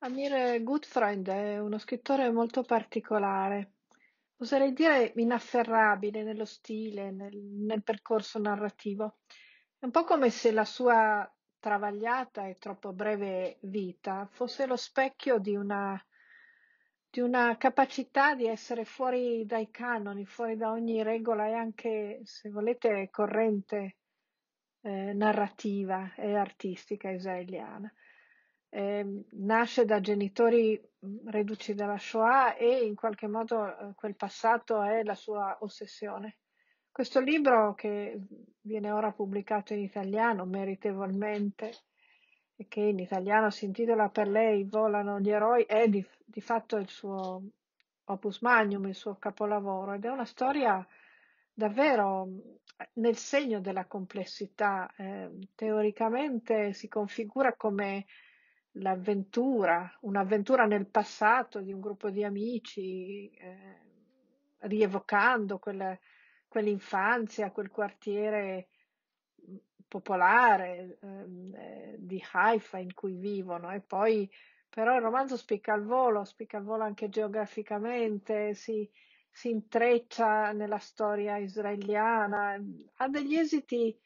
Amir Goodfriend è uno scrittore molto particolare, oserei dire inafferrabile nello stile, nel, nel percorso narrativo. È un po' come se la sua travagliata e troppo breve vita fosse lo specchio di una, di una capacità di essere fuori dai canoni, fuori da ogni regola e anche, se volete, corrente eh, narrativa e artistica israeliana eh, nasce da genitori mm, reduci dalla Shoah e in qualche modo eh, quel passato è la sua ossessione. Questo libro, che viene ora pubblicato in italiano meritevolmente, e che in italiano si intitola Per lei volano gli eroi, è di, di fatto il suo opus magnum, il suo capolavoro, ed è una storia davvero mm, nel segno della complessità. Eh, teoricamente si configura come l'avventura, un'avventura nel passato di un gruppo di amici, eh, rievocando quel, quell'infanzia, quel quartiere mm, popolare ehm, eh, di Haifa in cui vivono. E poi però il romanzo spicca al volo, spicca al volo anche geograficamente, si, si intreccia nella storia israeliana, mm, ha degli esiti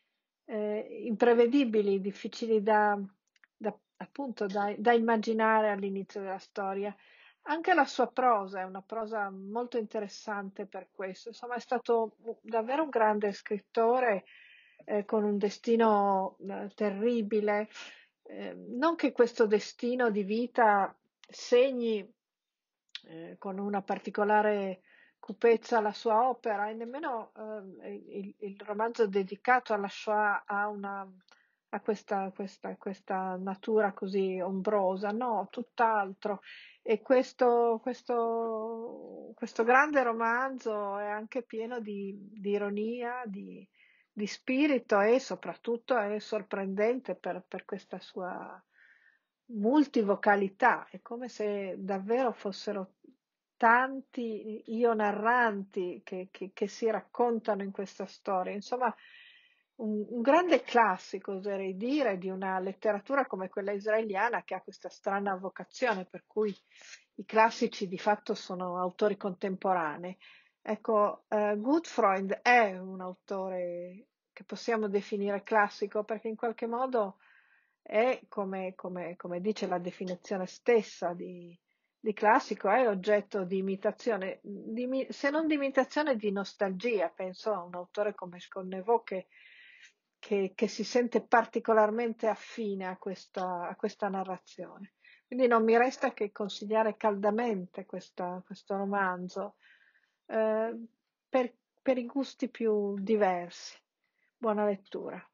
eh, imprevedibili, difficili da, da, appunto da, da immaginare all'inizio della storia. Anche la sua prosa è una prosa molto interessante per questo, insomma è stato davvero un grande scrittore eh, con un destino eh, terribile, eh, non che questo destino di vita segni eh, con una particolare cupezza la sua opera e nemmeno ehm, il, il, romanzo dedicato alla Shoah ha una a questa, questa, questa natura così ombrosa, no, tutt'altro. E questo, questo, questo grande romanzo è anche pieno di, di ironia, di, di, spirito e soprattutto è sorprendente per, per questa sua multivocalità, è come se davvero fossero tanti io narranti che, che, che, si raccontano in questa storia. Insomma, un, un grande classico, oserei dire, di una letteratura come quella israeliana che ha questa strana vocazione per cui i classici di fatto sono autori contemporanei. Ecco, uh, Gutfreund è un autore che possiamo definire classico perché in qualche modo è, come, come, come dice la definizione stessa di, di, classico, è oggetto di imitazione, di, se non di imitazione, di nostalgia. Penso a un autore come Sconnevo che che, che si sente particolarmente affine a questa, a questa, narrazione. Quindi non mi resta che consigliare caldamente questa, questo romanzo eh, per, per i gusti più diversi. Buona lettura.